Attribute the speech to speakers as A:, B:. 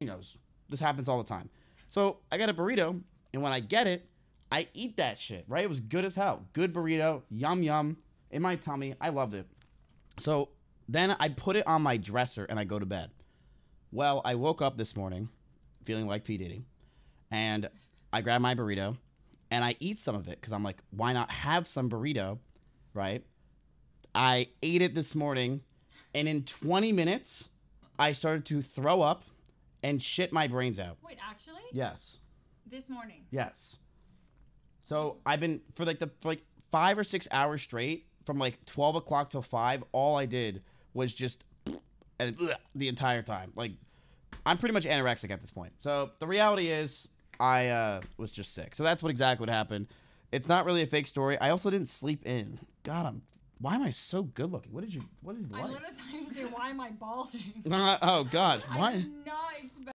A: You knows? This happens all the time. So I got a burrito, and when I get it, I eat that shit, right? It was good as hell. Good burrito, yum yum, in my tummy. I loved it. So then I put it on my dresser and I go to bed. Well, I woke up this morning feeling like P. Diddy, and I grab my burrito and I eat some of it because I'm like, why not have some burrito, right? I ate it this morning, and in 20 minutes, I started to throw up and shit my brains out.
B: Wait, actually? Yes. This morning.
A: Yes. So I've been for like the for like five or six hours straight from like twelve o'clock till five. All I did was just and the entire time. Like I'm pretty much anorexic at this point. So the reality is I uh, was just sick. So that's what exactly what happened. It's not really a fake story. I also didn't sleep in. God, I'm why am I so good looking? What did you? What is? I life?
B: literally you say, "Why am I balding?" Uh, oh gosh, why?